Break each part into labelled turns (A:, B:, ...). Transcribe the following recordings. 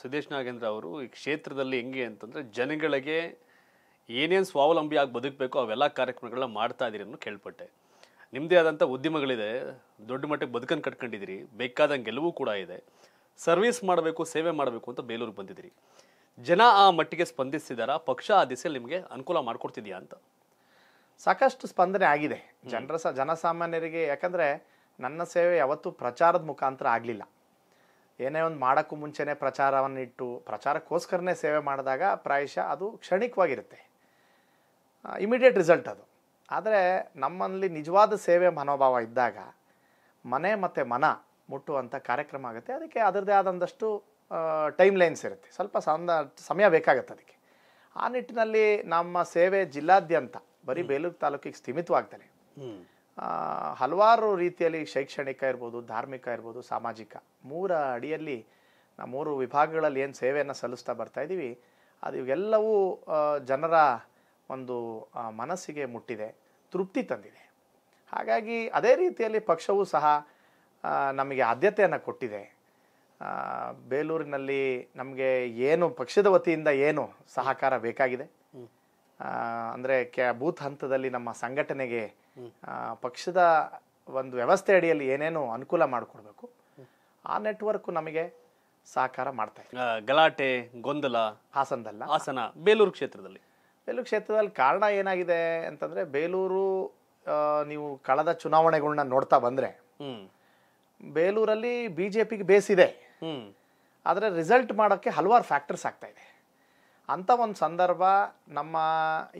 A: ಸುದೇಶ್ ನಾಗೇಂದ್ರ ಅವರು ಈ ಕ್ಷೇತ್ರದಲ್ಲಿ ಹೆಂಗೆ ಅಂತಂದ್ರೆ ಜನಗಳಿಗೆ ಏನೇನು ಸ್ವಾವಲಂಬಿ ಆಗಿ ಬದುಕಬೇಕು ಅವೆಲ್ಲ ಕಾರ್ಯಕ್ರಮಗಳನ್ನ ಮಾಡ್ತಾ ಇದ್ದೀರಿ ಅನ್ನೋ ಕೇಳ್ಪಟ್ಟೆ ನಿಮ್ಮದೇ ಆದಂಥ ಉದ್ಯಮಗಳಿದೆ ದೊಡ್ಡ ಮಟ್ಟಕ್ಕೆ ಬದುಕನ್ನು ಕಟ್ಕೊಂಡಿದ್ದೀರಿ ಬೇಕಾದ ಗೆಲುವು ಕೂಡ ಇದೆ ಸರ್ವಿಸ್ ಮಾಡಬೇಕು ಸೇವೆ ಮಾಡಬೇಕು ಅಂತ ಬೇಲೂರಿಗೆ ಬಂದಿದ್ದೀರಿ ಜನ ಆ ಮಟ್ಟಿಗೆ ಸ್ಪಂದಿಸಿದಾರ ಪಕ್ಷ ಆ ದಿಸೆಯಲ್ಲಿ ನಿಮಗೆ ಅನುಕೂಲ ಮಾಡಿಕೊಡ್ತಿದ್ಯಾ ಅಂತ ಸಾಕಷ್ಟು ಸ್ಪಂದನೆ ಆಗಿದೆ ಜನರ ಸ ಜನಸಾಮಾನ್ಯರಿಗೆ ಯಾಕಂದರೆ ನನ್ನ ಸೇವೆ ಯಾವತ್ತೂ ಪ್ರಚಾರದ ಮುಖಾಂತರ ಆಗಲಿಲ್ಲ ಏನೇ ಒಂದು ಮಾಡೋಕ್ಕೂ ಮುಂಚೆನೇ ಪ್ರಚಾರವನ್ನು ಇಟ್ಟು ಪ್ರಚಾರಕ್ಕೋಸ್ಕರನೇ ಸೇವೆ ಮಾಡಿದಾಗ ಪ್ರಾಯಶಃ ಅದು ಕ್ಷಣಿಕವಾಗಿರುತ್ತೆ ಇಮಿಡಿಯೇಟ್ ರಿಸಲ್ಟ್ ಅದು ಆದರೆ ನಮ್ಮಲ್ಲಿ ನಿಜವಾದ ಸೇವೆ ಮನೋಭಾವ ಇದ್ದಾಗ ಮನೆ ಮತ್ತು ಮನ ಮುಟ್ಟುವಂಥ ಕಾರ್ಯಕ್ರಮ ಆಗುತ್ತೆ ಅದಕ್ಕೆ ಅದರದ್ದೇ ಆದಂದಷ್ಟು ಟೈಮ್ ಲೈನ್ಸ್ ಇರುತ್ತೆ ಸ್ವಲ್ಪ ಸಂದ ಸಮಯ ಬೇಕಾಗುತ್ತೆ ಅದಕ್ಕೆ ಆ ನಿಟ್ಟಿನಲ್ಲಿ ನಮ್ಮ ಸೇವೆ ಜಿಲ್ಲಾದ್ಯಂತ ಬರೀ ಬೇಲೂರು ತಾಲೂಕಿಗೆ ಸ್ಥಿಮಿತವಾಗ್ತದೆ ಹಲವಾರು ರೀತಿಯಲ್ಲಿ ಶೈಕ್ಷಣಿಕ ಇರ್ಬೋದು ಧಾರ್ಮಿಕ ಇರ್ಬೋದು ಸಾಮಾಜಿಕ ಮೂರ ಅಡಿಯಲ್ಲಿ ನಾವು ಮೂರು ವಿಭಾಗಗಳಲ್ಲಿ ಏನು ಸೇವೆಯನ್ನು ಸಲ್ಲಿಸ್ತಾ ಬರ್ತಾಯಿದ್ದೀವಿ ಅದು ಇವೆಲ್ಲವೂ ಜನರ ಒಂದು ಮನಸ್ಸಿಗೆ ಮುಟ್ಟಿದೆ ತೃಪ್ತಿ ತಂದಿದೆ ಹಾಗಾಗಿ ಅದೇ ರೀತಿಯಲ್ಲಿ ಪಕ್ಷವೂ ಸಹ ನಮಗೆ ಆದ್ಯತೆಯನ್ನು ಕೊಟ್ಟಿದೆ ಬೇಲೂರಿನಲ್ಲಿ ನಮಗೆ ಏನು ಪಕ್ಷದ ವತಿಯಿಂದ ಏನು ಸಹಕಾರ ಬೇಕಾಗಿದೆ ಅಂದರೆ ಕ್ಯಾ ಬೂತ್ ಹಂತದಲ್ಲಿ ನಮ್ಮ ಸಂಘಟನೆಗೆ ಪಕ್ಷದ ಒಂದು ವ್ಯವಸ್ಥೆ ಅಡಿಯಲ್ಲಿ ಏನೇನು ಅನುಕೂಲ ಮಾಡಿಕೊಡ್ಬೇಕು ಆ ನೆಟ್ವರ್ಕ್ ನಮಗೆ ಸಹಕಾರ ಮಾಡ್ತಾ ಇದೆ ಗಲಾಟೆ ಗೊಂದಲ ಹಾಸನದಲ್ಲ ಹಾಸನ ಬೇಲೂರು ಕ್ಷೇತ್ರದಲ್ಲಿ ಬೇಲೂರು ಕ್ಷೇತ್ರದಲ್ಲಿ ಕಾರಣ ಏನಾಗಿದೆ ಅಂತಂದರೆ ಬೇಲೂರು ನೀವು ಕಳೆದ ಚುನಾವಣೆಗಳನ್ನ ನೋಡ್ತಾ ಬಂದರೆ ಬೇಲೂರಲ್ಲಿ ಬಿ ಜೆ ಪಿಗೆ ಬೇಸಿದೆ ಆದರೆ ರಿಸಲ್ಟ್ ಮಾಡೋಕ್ಕೆ ಹಲವಾರು ಫ್ಯಾಕ್ಟರ್ಸ್ ಆಗ್ತಾ ಇದೆ ಅಂಥ ಒಂದು ಸಂದರ್ಭ ನಮ್ಮ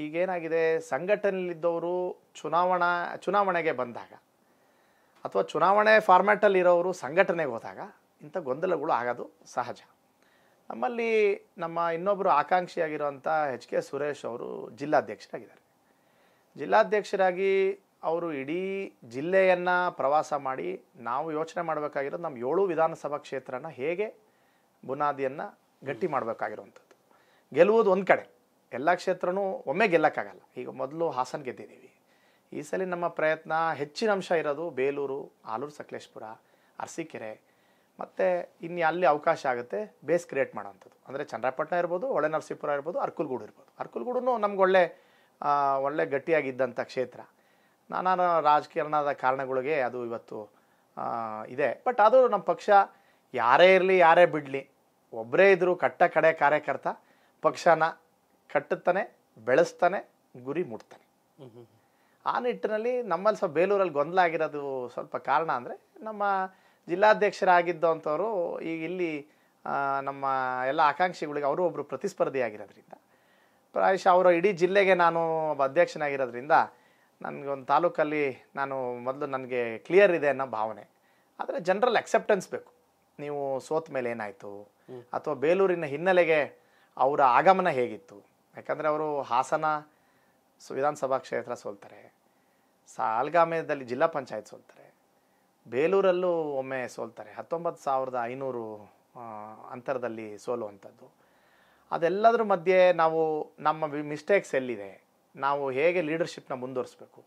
A: ಈಗೇನಾಗಿದೆ ಸಂಘಟನೆಯಲ್ಲಿದ್ದವರು ಚುನಾವಣಾ ಚುನಾವಣೆಗೆ ಬಂದಾಗ ಅಥವಾ ಚುನಾವಣೆ ಫಾರ್ಮ್ಯಾಟಲ್ಲಿರೋರು ಸಂಘಟನೆಗೆ ಹೋದಾಗ ಇಂಥ ಗೊಂದಲಗಳು ಆಗೋದು ಸಹಜ ನಮ್ಮಲ್ಲಿ ನಮ್ಮ ಇನ್ನೊಬ್ಬರು ಆಕಾಂಕ್ಷಿಯಾಗಿರುವಂಥ ಎಚ್ ಕೆ ಸುರೇಶ್ ಅವರು ಜಿಲ್ಲಾಧ್ಯಕ್ಷರಾಗಿದ್ದಾರೆ ಜಿಲ್ಲಾಧ್ಯಕ್ಷರಾಗಿ ಅವರು ಇಡೀ ಜಿಲ್ಲೆಯನ್ನು ಪ್ರವಾಸ ಮಾಡಿ ನಾವು ಯೋಚನೆ ಮಾಡಬೇಕಾಗಿರೋದು ನಮ್ಮ ಏಳು ವಿಧಾನಸಭಾ ಕ್ಷೇತ್ರನ ಹೇಗೆ ಬುನಾದಿಯನ್ನು ಗಟ್ಟಿ ಮಾಡಬೇಕಾಗಿರುವಂಥದ್ದು ಗೆಲ್ಲುವುದು ಒಂದು ಕಡೆ ಎಲ್ಲ ಕ್ಷೇತ್ರನೂ ಒಮ್ಮೆ ಗೆಲ್ಲಕ್ಕಾಗಲ್ಲ ಈಗ ಮೊದಲು ಹಾಸನ ಗೆದ್ದಿದ್ದೀವಿ ಈ ಸಲ ನಮ್ಮ ಪ್ರಯತ್ನ ಹೆಚ್ಚಿನ ಅಂಶ ಇರೋದು ಬೇಲೂರು ಆಲೂರು ಸಕಲೇಶ್ಪುರ ಅರಸಿಕೆರೆ ಮತ್ತು ಇನ್ನು ಅಲ್ಲಿ ಅವಕಾಶ ಆಗುತ್ತೆ ಬೇಸ್ ಕ್ರಿಯೇಟ್ ಮಾಡೋವಂಥದ್ದು ಅಂದರೆ ಚಂದ್ರಪಟ್ಟಣ ಇರ್ಬೋದು ಹೊಳೆ ನರಸೀಪುರ ಇರ್ಬೋದು ಅರ್ಕುಲ್ಗೂಡು ಇರ್ಬೋದು ಅರ್ಕುಲ್ಗೂಡು ನಮ್ಗೆ ಒಳ್ಳೆ ಒಳ್ಳೆ ಗಟ್ಟಿಯಾಗಿದ್ದಂಥ ಕ್ಷೇತ್ರ ನಾನಾ ರಾಜಕೀಯದ ಕಾರಣಗಳಿಗೆ ಅದು ಇವತ್ತು ಇದೆ ಬಟ್ ಅದು ನಮ್ಮ ಪಕ್ಷ ಯಾರೇ ಇರಲಿ ಯಾರೇ ಬಿಡಲಿ ಒಬ್ಬರೇ ಇದ್ದರೂ ಕಟ್ಟ ಕಡೆ ಕಾರ್ಯಕರ್ತ ಪಕ್ಷನ ಕಟ್ಟುತ್ತಾನೆ ಬೆಳೆಸ್ತಾನೆ ಗುರಿ ಮುಟ್ತಾನೆ ಆ ನಿಟ್ಟಿನಲ್ಲಿ ನಮ್ಮಲ್ಲಿ ಸ್ವಲ್ಪ ಬೇಲೂರಲ್ಲಿ ಗೊಂದಲ ಆಗಿರೋದು ಸ್ವಲ್ಪ ಕಾರಣ ಅಂದರೆ ನಮ್ಮ ಜಿಲ್ಲಾಧ್ಯಕ್ಷರಾಗಿದ್ದಂಥವ್ರು ಈಗ ಇಲ್ಲಿ ನಮ್ಮ ಎಲ್ಲ ಆಕಾಂಕ್ಷಿಗಳಿಗೆ ಅವರು ಒಬ್ಬರು ಪ್ರತಿಸ್ಪರ್ಧಿ ಆಗಿರೋದ್ರಿಂದ ಪ್ರಾಯಶಃ ಅವರು ಇಡೀ ಜಿಲ್ಲೆಗೆ ನಾನು ಒಬ್ಬ ಅಧ್ಯಕ್ಷನಾಗಿರೋದ್ರಿಂದ ನನಗೊಂದು ತಾಲೂಕಲ್ಲಿ ನಾನು ಮೊದಲು ನನಗೆ ಕ್ಲಿಯರ್ ಇದೆ ಅನ್ನೋ ಭಾವನೆ ಆದರೆ ಜನರಲ್ ಅಕ್ಸೆಪ್ಟೆನ್ಸ್ ಬೇಕು ನೀವು ಸೋತ ಮೇಲೆ ಏನಾಯಿತು ಅಥವಾ ಬೇಲೂರಿನ ಹಿನ್ನೆಲೆಗೆ ಅವರ ಆಗಮನ ಹೇಗಿತ್ತು ಯಾಕಂದರೆ ಅವರು ಹಾಸನ ವಿಧಾನಸಭಾ ಕ್ಷೇತ್ರ ಸೋಲ್ತಾರೆ ಸಾಲ್ಗಾಮದಲ್ಲಿ ಜಿಲ್ಲಾ ಪಂಚಾಯತ್ ಸೋಲ್ತಾರೆ ಬೇಲೂರಲ್ಲೂ ಒಮ್ಮೆ ಸೋಲ್ತಾರೆ ಹತ್ತೊಂಬತ್ತು ಸಾವಿರದ ಐನೂರು ಅಂತರದಲ್ಲಿ ಸೋಲುವಂಥದ್ದು ಅದೆಲ್ಲದರ ಮಧ್ಯೆ ನಾವು ನಮ್ಮ ಮಿಸ್ಟೇಕ್ಸ್ ಎಲ್ಲಿದೆ ನಾವು ಹೇಗೆ ಲೀಡರ್ಶಿಪ್ನ ಮುಂದುವರಿಸ್ಬೇಕು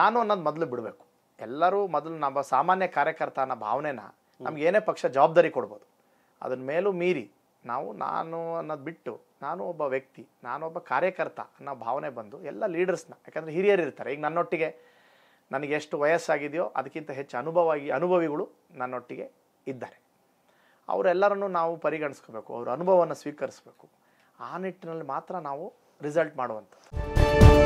A: ನಾನು ಅನ್ನೋದು ಮೊದಲು ಬಿಡಬೇಕು ಎಲ್ಲರೂ ಮೊದಲು ನಮ್ಮ ಸಾಮಾನ್ಯ ಕಾರ್ಯಕರ್ತ ಅನ್ನೋ ಭಾವನೆನ ಏನೇ ಪಕ್ಷ ಜವಾಬ್ದಾರಿ ಕೊಡ್ಬೋದು ಅದನ್ನ ಮೇಲೂ ಮೀರಿ ನಾವು ನಾನು ಅನ್ನೋದು ಬಿಟ್ಟು ನಾನು ಒಬ್ಬ ವ್ಯಕ್ತಿ ನಾನೊಬ್ಬ ಕಾರ್ಯಕರ್ತ ಅನ್ನೋ ಭಾವನೆ ಬಂದು ಎಲ್ಲ ಲೀಡರ್ಸ್ನ ಯಾಕಂದರೆ ಹಿರಿಯರು ಇರ್ತಾರೆ ಈಗ ನನ್ನೊಟ್ಟಿಗೆ ನನಗೆ ಎಷ್ಟು ವಯಸ್ಸಾಗಿದೆಯೋ ಅದಕ್ಕಿಂತ ಹೆಚ್ಚು ಅನುಭವವಾಗಿ ಅನುಭವಿಗಳು ನನ್ನೊಟ್ಟಿಗೆ ಇದ್ದಾರೆ ಅವರೆಲ್ಲರನ್ನು ನಾವು ಪರಿಗಣಿಸ್ಕೋಬೇಕು ಅವರ ಅನುಭವವನ್ನು ಸ್ವೀಕರಿಸಬೇಕು ಆ ನಿಟ್ಟಿನಲ್ಲಿ ಮಾತ್ರ ನಾವು ರಿಸಲ್ಟ್ ಮಾಡುವಂಥದ್ದು